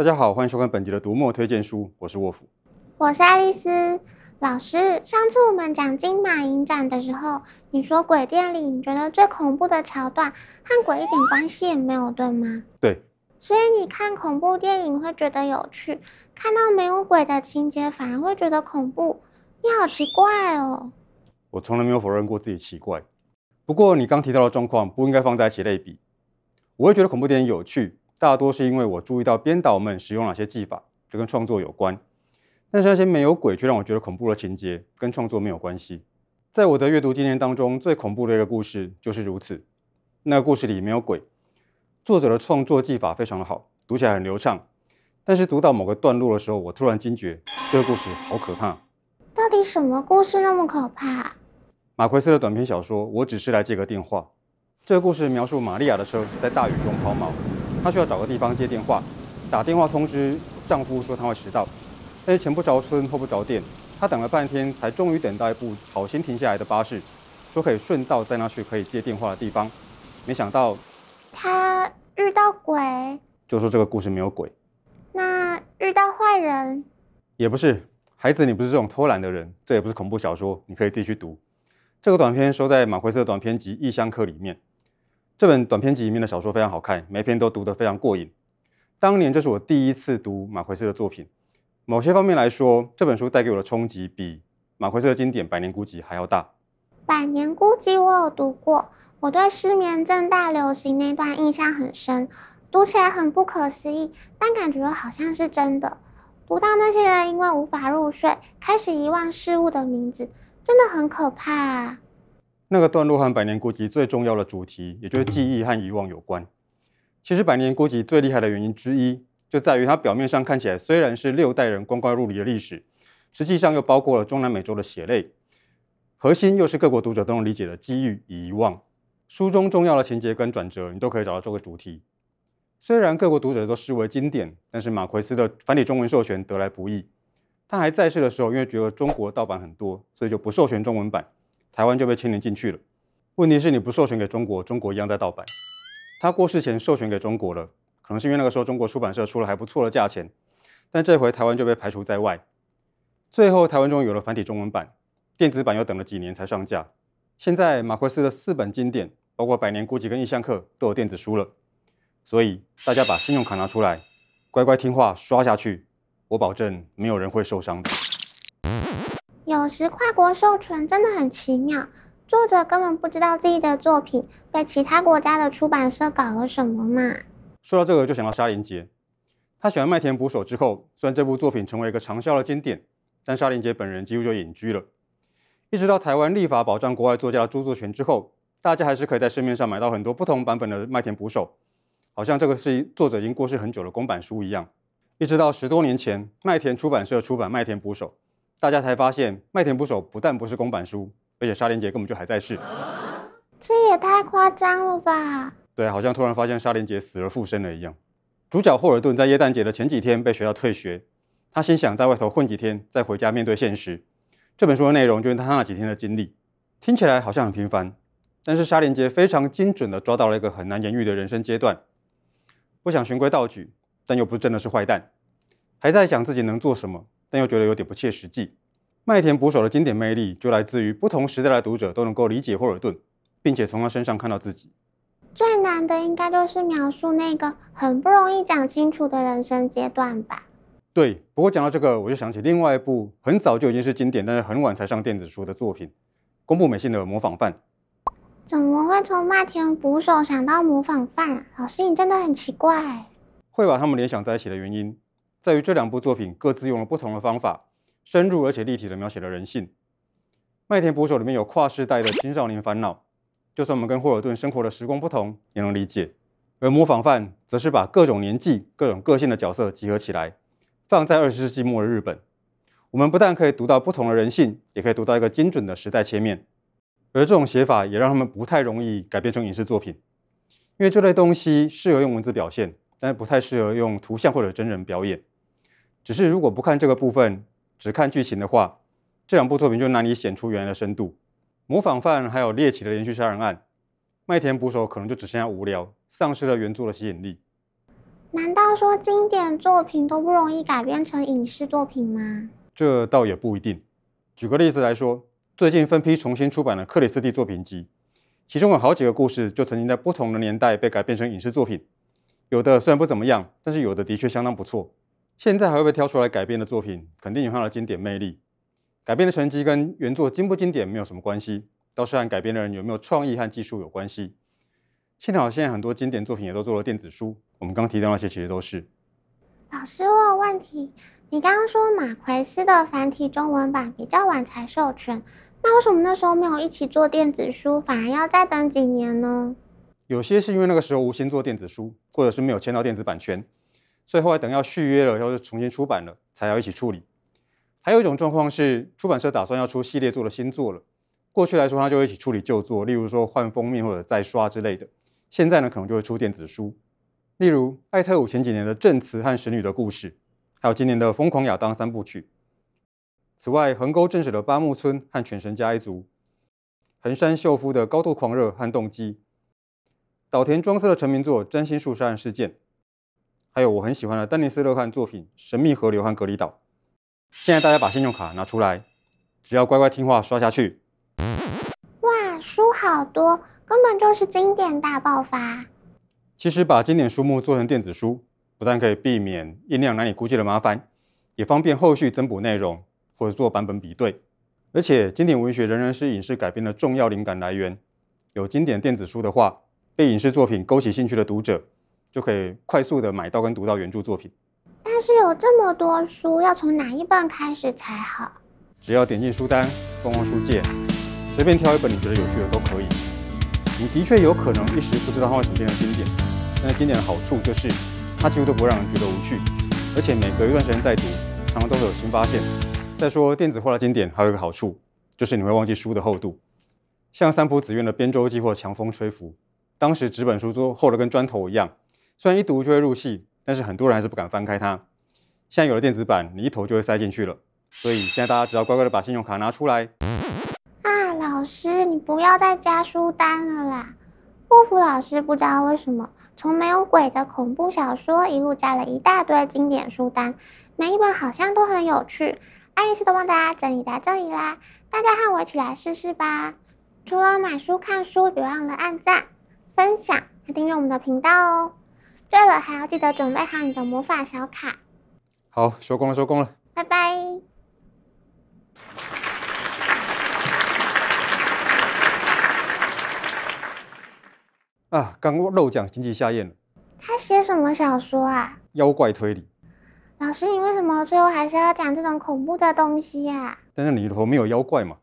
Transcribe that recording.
大家好，欢迎收看本集的读墨推荐书，我是沃夫，我是爱丽丝老师。上次我们讲《金马影展》的时候，你说鬼店里你觉得最恐怖的桥段和鬼一点关系也没有，对吗？对。所以你看恐怖电影会觉得有趣，看到没有鬼的情节反而会觉得恐怖，你好奇怪哦。我从来没有否认过自己奇怪，不过你刚提到的状况不应该放在一起类比。我也觉得恐怖电影有趣。大多是因为我注意到编导们使用哪些技法，这跟创作有关。但是那些没有鬼却让我觉得恐怖的情节，跟创作没有关系。在我的阅读经验当中，最恐怖的一个故事就是如此。那个故事里没有鬼，作者的创作技法非常的好，读起来很流畅。但是读到某个段落的时候，我突然惊觉，这个故事好可怕。到底什么故事那么可怕？马奎斯的短篇小说《我只是来接个电话》。这个故事描述玛利亚的车在大雨中抛锚。她需要找个地方接电话，打电话通知丈夫说她会迟到，但是前不着村后不着店，她等了半天才终于等到一部好心停下来的巴士，说可以顺道带她去可以接电话的地方，没想到她遇到鬼，就说这个故事没有鬼，那遇到坏人也不是孩子，你不是这种偷懒的人，这也不是恐怖小说，你可以自己去读，这个短片收在《奎灰色短片集异乡客》里面。这本短篇集里面的小说非常好看，每篇都读得非常过瘾。当年这是我第一次读马奎斯的作品，某些方面来说，这本书带给我的冲击比马奎斯的经典《百年孤寂》还要大。《百年孤寂》我有读过，我对失眠症大流行那段印象很深，读起来很不可思议，但感觉好像是真的。读到那些人因为无法入睡开始遗忘事物的名字，真的很可怕。那个段落和《百年孤寂》最重要的主题，也就是记忆和遗忘有关。其实，《百年孤寂》最厉害的原因之一，就在于它表面上看起来虽然是六代人光怪陆离的历史，实际上又包括了中南美洲的血泪，核心又是各国读者都能理解的机遇与遗忘。书中重要的情节跟转折，你都可以找到这个主题。虽然各国读者都视为经典，但是马奎斯的繁体中文授权得来不易。他还在世的时候，因为觉得中国盗版很多，所以就不授权中文版。台湾就被牵连进去了。问题是，你不授权给中国，中国一样在盗版。他过世前授权给中国了，可能是因为那个时候中国出版社出了还不错的价钱。但这回台湾就被排除在外。最后，台湾终于有了繁体中文版，电子版又等了几年才上架。现在，马奎斯的四本经典，包括《百年孤寂》跟《异乡客》，都有电子书了。所以，大家把信用卡拿出来，乖乖听话刷下去，我保证没有人会受伤的。有时跨国授权真的很奇妙，作者根本不知道自己的作品被其他国家的出版社搞了什么嘛。说到这个，就想到沙林杰。他喜欢麦田捕手》之后，虽然这部作品成为一个长销的经典，但沙林杰本人几乎就隐居了。一直到台湾立法保障国外作家的著作权之后，大家还是可以在市面上买到很多不同版本的《麦田捕手》，好像这个是作者已经过世很久的公版书一样。一直到十多年前，麦田出版社出版《麦田捕手》。大家才发现，《麦田捕手》不但不是公版书，而且沙连杰根本就还在世。这也太夸张了吧！对，好像突然发现沙连杰死而复生了一样。主角霍尔顿在耶诞节的前几天被学校退学，他心想在外头混几天，再回家面对现实。这本书的内容就是他那几天的经历。听起来好像很平凡，但是沙连杰非常精准地抓到了一个很难言喻的人生阶段。不想循规蹈矩，但又不是真的是坏蛋，还在想自己能做什么。但又觉得有点不切实际。麦田捕手的经典魅力就来自于不同时代的读者都能够理解霍尔顿，并且从他身上看到自己。最难的应该就是描述那个很不容易讲清楚的人生阶段吧。对，不过讲到这个，我就想起另外一部很早就已经是经典，但是很晚才上电子书的作品——公布美信的《模仿犯》。怎么会从麦田捕手想到模仿犯？老师，你真的很奇怪。会把他们联想在一起的原因。在于这两部作品各自用了不同的方法，深入而且立体的描写了人性。《麦田捕手》里面有跨世代的青少年烦恼，就算我们跟霍尔顿生活的时光不同，也能理解；而《模仿犯》则是把各种年纪、各种个性的角色集合起来，放在二十世纪末的日本。我们不但可以读到不同的人性，也可以读到一个精准的时代切面。而这种写法也让他们不太容易改编成影视作品，因为这类东西适合用文字表现，但不太适合用图像或者真人表演。只是如果不看这个部分，只看剧情的话，这两部作品就难以显出原来的深度。《模仿犯》还有《猎奇的连续杀人案》，《麦田捕手》可能就只剩下无聊，丧失了原作的吸引力。难道说经典作品都不容易改编成影视作品吗？这倒也不一定。举个例子来说，最近分批重新出版了克里斯蒂作品集，其中有好几个故事就曾经在不同的年代被改编成影视作品，有的虽然不怎么样，但是有的的确相当不错。现在还会被挑出来改编的作品，肯定有它的经典魅力。改编的成绩跟原作经不经典没有什么关系，倒是和改编的人有没有创意和技术有关系。幸好现在很多经典作品也都做了电子书，我们刚提到那些其实都是。老师有问题，你刚刚说马奎斯的繁体中文版比较晚才授权，那为什么那时候没有一起做电子书，反而要再等几年呢？有些是因为那个时候无心做电子书，或者是没有签到电子版权。所以后来等要续约了，然后就重新出版了，才要一起处理。还有一种状况是，出版社打算要出系列作的新作了。过去来说，他就一起处理旧作，例如说换封面或者再刷之类的。现在呢，可能就会出电子书，例如艾特伍前几年的《证词》和《神女的故事》，还有今年的《疯狂亚当三部曲》。此外，横沟正史的《八木村》和《犬神家一族》，横山秀夫的《高度狂热》和《动机》，岛田庄司的成名作《真心术杀人事件》。还有我很喜欢的丹尼斯·勒翰作品《神秘河流》和《隔离岛》。现在大家把信用卡拿出来，只要乖乖听话刷下去。哇，书好多，根本就是经典大爆发！其实把经典书目做成电子书，不但可以避免印量难以估计的麻烦，也方便后续增补内容或者做版本比对。而且，经典文学仍然是影视改编的重要灵感来源。有经典电子书的话，被影视作品勾起兴趣的读者。就可以快速的买到跟读到原著作品，但是有这么多书，要从哪一本开始才好？只要点进书单，逛逛书界，随便挑一本你觉得有趣的都可以。你的确有可能一时不知道它为什么变成经典，但是经典的好处就是它几乎都不会让人觉得无趣，而且每隔一段时间再读，常常都会有新发现。再说电子化的经典还有一个好处，就是你会忘记书的厚度，像三浦子苑的《边周记》或《强风吹拂》，当时纸本书都厚得跟砖头一样。虽然一读就会入戏，但是很多人还是不敢翻开它。现在有了电子版，你一头就会塞进去了。所以现在大家只要乖乖的把信用卡拿出来。啊，老师，你不要再加书单了啦！卧夫老师不知道为什么从没有鬼的恐怖小说一路加了一大堆经典书单，每一本好像都很有趣。爱丽丝都帮大家整理在这里啦，大家和我一起来试试吧！除了买书、看书，别忘了按赞、分享和订阅我们的频道哦！对了，还要记得准备好你的魔法小卡。好，收工了，收工了，拜拜。啊，刚漏讲，心急下咽了。他写什么小说啊？妖怪推理。老师，你为什么最后还是要讲这种恐怖的东西呀？但是里头没有妖怪嘛。